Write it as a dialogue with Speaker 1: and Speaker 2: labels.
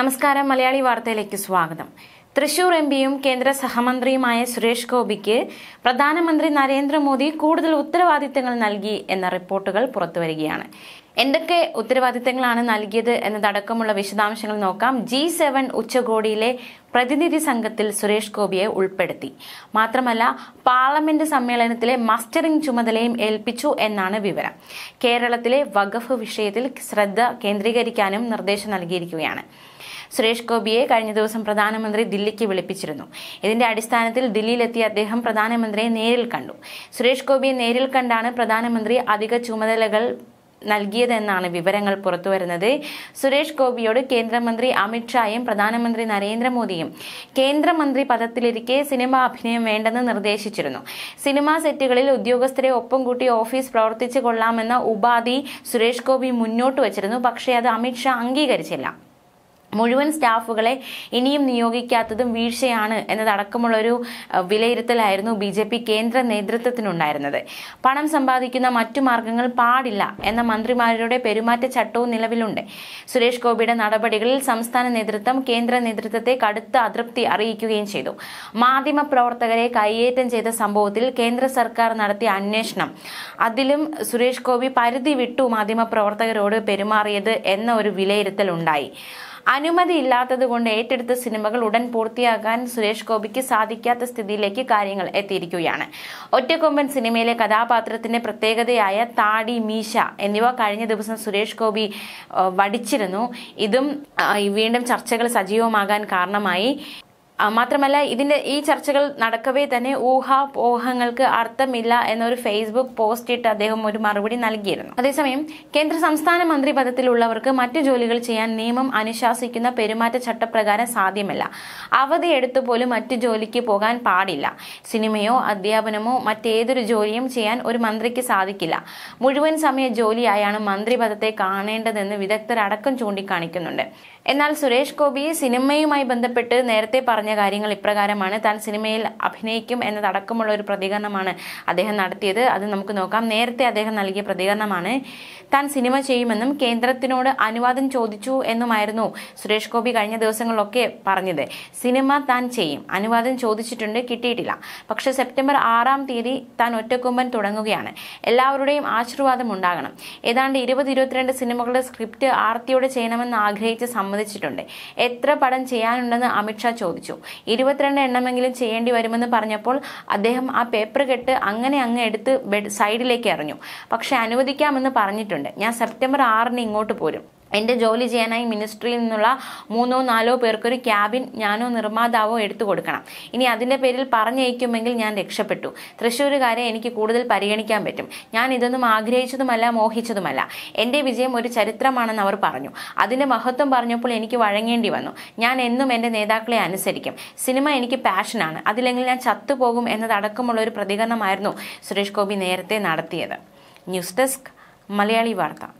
Speaker 1: നമസ്കാരം മലയാളി വാർത്തയിലേക്ക് സ്വാഗതം തൃശൂർ എം പിയും കേന്ദ്ര സഹമന്ത്രിയുമായ സുരേഷ് ഗോപിക്ക് പ്രധാനമന്ത്രി നരേന്ദ്രമോദി കൂടുതൽ ഉത്തരവാദിത്തങ്ങൾ നൽകി എന്ന റിപ്പോർട്ടുകൾ പുറത്തുവരികയാണ് എന്തൊക്കെ ഉത്തരവാദിത്തങ്ങളാണ് നൽകിയത് എന്നതടക്കമുള്ള വിശദാംശങ്ങൾ നോക്കാം ജി സെവൻ ഉച്ചകോടിയിലെ പ്രതിനിധി സംഘത്തിൽ സുരേഷ് ഗോപിയെ ഉൾപ്പെടുത്തി മാത്രമല്ല പാർലമെന്റ് സമ്മേളനത്തിലെ മസ്റ്ററിംഗ് ചുമതലയും ഏൽപ്പിച്ചു എന്നാണ് വിവരം കേരളത്തിലെ വഖഫ് വിഷയത്തിൽ ശ്രദ്ധ കേന്ദ്രീകരിക്കാനും നിർദ്ദേശം നൽകിയിരിക്കുകയാണ് സുരേഷ് ഗോപിയെ കഴിഞ്ഞ ദിവസം പ്രധാനമന്ത്രി ദില്ലിക്ക് വിളിപ്പിച്ചിരുന്നു ഇതിന്റെ അടിസ്ഥാനത്തിൽ ദില്ലിയിലെത്തിയ അദ്ദേഹം പ്രധാനമന്ത്രിയെ നേരിൽ കണ്ടു സുരേഷ് ഗോപിയെ നേരിൽ കണ്ടാണ് പ്രധാനമന്ത്രി അധിക ചുമതലകൾ നൽകിയതെന്നാണ് വിവരങ്ങൾ പുറത്തുവരുന്നത് സുരേഷ് ഗോപിയോട് കേന്ദ്രമന്ത്രി അമിത്ഷായും പ്രധാനമന്ത്രി നരേന്ദ്രമോദിയും കേന്ദ്രമന്ത്രി പദത്തിലിരിക്കെ സിനിമ അഭിനയം വേണ്ടെന്ന് നിർദ്ദേശിച്ചിരുന്നു സിനിമാ സെറ്റുകളിൽ ഉദ്യോഗസ്ഥരെ ഒപ്പം കൂട്ടി ഓഫീസ് പ്രവർത്തിച്ചു കൊള്ളാമെന്ന ഉപാധി സുരേഷ് ഗോപി മുന്നോട്ട് വച്ചിരുന്നു പക്ഷേ അത് അമിത്ഷാ അംഗീകരിച്ചില്ല മുഴുവൻ സ്റ്റാഫുകളെ ഇനിയും നിയോഗിക്കാത്തതും വീഴ്ചയാണ് എന്നതടക്കമുള്ളൊരു വിലയിരുത്തലായിരുന്നു ബി ജെ പി കേന്ദ്ര നേതൃത്വത്തിനുണ്ടായിരുന്നത് പണം സമ്പാദിക്കുന്ന മറ്റു മാർഗങ്ങൾ പാടില്ല എന്ന മന്ത്രിമാരുടെ പെരുമാറ്റച്ചട്ടവും നിലവിലുണ്ട് സുരേഷ് ഗോപിയുടെ നടപടികളിൽ സംസ്ഥാന നേതൃത്വം കേന്ദ്ര നേതൃത്വത്തെ കടുത്ത അതൃപ്തി അറിയിക്കുകയും ചെയ്തു മാധ്യമ പ്രവർത്തകരെ കൈയേറ്റം ചെയ്ത സംഭവത്തിൽ കേന്ദ്ര സർക്കാർ നടത്തിയ അന്വേഷണം അതിലും സുരേഷ് ഗോപി പരിധി വിട്ടു മാധ്യമ പ്രവർത്തകരോട് പെരുമാറിയത് എന്ന ഒരു വിലയിരുത്തലുണ്ടായി അനുമതി ഇല്ലാത്തതുകൊണ്ട് ഏറ്റെടുത്ത സിനിമകൾ ഉടൻ പൂർത്തിയാക്കാൻ സുരേഷ് ഗോപിക്ക് സാധിക്കാത്ത സ്ഥിതിയിലേക്ക് കാര്യങ്ങൾ എത്തിയിരിക്കുകയാണ് ഒറ്റക്കൊമ്പൻ സിനിമയിലെ കഥാപാത്രത്തിന്റെ പ്രത്യേകതയായ താടി മീശ എന്നിവ കഴിഞ്ഞ ദിവസം സുരേഷ് ഗോപി വടിച്ചിരുന്നു ഇതും വീണ്ടും ചർച്ചകൾ സജീവമാകാൻ കാരണമായി മാത്രമല്ല ഇതിന്റെ ഈ ചർച്ചകൾ നടക്കവേ തന്നെ ഊഹാപോഹങ്ങൾക്ക് അർത്ഥമില്ല എന്നൊരു ഫേസ്ബുക്ക് പോസ്റ്റ് ഇട്ട് അദ്ദേഹം ഒരു മറുപടി നൽകിയിരുന്നു അതേസമയം കേന്ദ്ര സംസ്ഥാന മന്ത്രി പദത്തിലുള്ളവർക്ക് മറ്റു ജോലികൾ ചെയ്യാൻ നിയമം അനുശാസിക്കുന്ന പെരുമാറ്റച്ചട്ടപ്രകാരം സാധ്യമല്ല അവധി എടുത്തു പോലും മറ്റു ജോലിക്ക് പോകാൻ പാടില്ല സിനിമയോ അധ്യാപനമോ മറ്റേതൊരു ജോലിയും ചെയ്യാൻ ഒരു മന്ത്രിക്ക് സാധിക്കില്ല മുഴുവൻ സമയ ജോലിയായാണ് മന്ത്രി പദത്തെ കാണേണ്ടതെന്ന് വിദഗ്ധരടക്കം ചൂണ്ടിക്കാണിക്കുന്നുണ്ട് എന്നാൽ സുരേഷ് ഗോപി സിനിമയുമായി ബന്ധപ്പെട്ട് നേരത്തെ പറഞ്ഞ പറഞ്ഞ കാര്യങ്ങൾ ഇപ്രകാരമാണ് താൻ സിനിമയിൽ അഭിനയിക്കും എന്നതടക്കമുള്ള ഒരു പ്രതികരണമാണ് അദ്ദേഹം നടത്തിയത് അത് നമുക്ക് നോക്കാം നേരത്തെ അദ്ദേഹം നൽകിയ പ്രതികരണമാണ് താൻ സിനിമ ചെയ്യുമെന്നും കേന്ദ്രത്തിനോട് അനുവാദം ചോദിച്ചു എന്നുമായിരുന്നു സുരേഷ് ഗോപി കഴിഞ്ഞ ദിവസങ്ങളിലൊക്കെ പറഞ്ഞത് സിനിമ താൻ ചെയ്യും അനുവാദം ചോദിച്ചിട്ടുണ്ട് കിട്ടിയിട്ടില്ല പക്ഷേ സെപ്റ്റംബർ ആറാം തീയതി താൻ ഒറ്റക്കൊമ്പൻ തുടങ്ങുകയാണ് എല്ലാവരുടെയും ആശീർവാദം ഉണ്ടാകണം ഏതാണ്ട് ഇരുപത് ഇരുപത്തിരണ്ട് സിനിമകളുടെ സ്ക്രിപ്റ്റ് ആർത്തിയോടെ ചെയ്യണമെന്ന് ആഗ്രഹിച്ച് സമ്മതിച്ചിട്ടുണ്ട് എത്ര പടം ചെയ്യാനുണ്ടെന്ന് അമിത്ഷാ ചോദിച്ചു ഇരുപത്തിരണ്ട് എണ്ണമെങ്കിലും ചെയ്യേണ്ടി വരുമെന്ന് പറഞ്ഞപ്പോൾ അദ്ദേഹം ആ പേപ്പർ കെട്ട് അങ്ങനെ അങ്ങ് എടുത്ത് ബെഡ് സൈഡിലേക്ക് എറിഞ്ഞു പക്ഷെ അനുവദിക്കാമെന്ന് പറഞ്ഞിട്ടുണ്ട് ഞാൻ സെപ്റ്റംബർ ആറിന് ഇങ്ങോട്ട് പോരും എൻ്റെ ജോലി ചെയ്യാനായി മിനിസ്ട്രിയിൽ നിന്നുള്ള മൂന്നോ നാലോ പേർക്കൊരു ക്യാബിൻ ഞാനോ നിർമ്മാതാവോ എടുത്തു കൊടുക്കണം ഇനി അതിൻ്റെ പേരിൽ പറഞ്ഞയക്കുമെങ്കിൽ ഞാൻ രക്ഷപ്പെട്ടു തൃശ്ശൂരുകാരെ എനിക്ക് കൂടുതൽ പരിഗണിക്കാൻ പറ്റും ഞാൻ ഇതൊന്നും ആഗ്രഹിച്ചതുമല്ല മോഹിച്ചതുമല്ല എൻ്റെ വിജയം ഒരു ചരിത്രമാണെന്ന് അവർ പറഞ്ഞു അതിൻ്റെ മഹത്വം പറഞ്ഞപ്പോൾ എനിക്ക് വഴങ്ങേണ്ടി വന്നു ഞാൻ എന്നും എൻ്റെ നേതാക്കളെ അനുസരിക്കും സിനിമ എനിക്ക് പാഷനാണ് അതില്ലെങ്കിൽ ഞാൻ ചത്തുപോകും എന്നതടക്കമുള്ള ഒരു പ്രതികരണമായിരുന്നു സുരേഷ് ഗോപി നേരത്തെ നടത്തിയത് ന്യൂസ് ഡെസ്ക് മലയാളി വാർത്ത